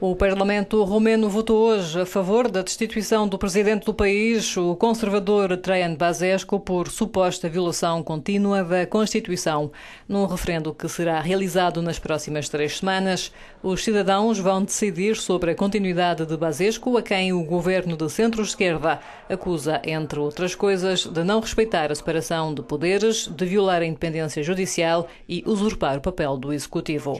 O Parlamento romeno votou hoje a favor da destituição do presidente do país, o conservador Traian Basescu, por suposta violação contínua da Constituição. Num referendo que será realizado nas próximas três semanas, os cidadãos vão decidir sobre a continuidade de Basescu, a quem o governo de centro-esquerda acusa, entre outras coisas, de não respeitar a separação de poderes, de violar a independência judicial e usurpar o papel do executivo.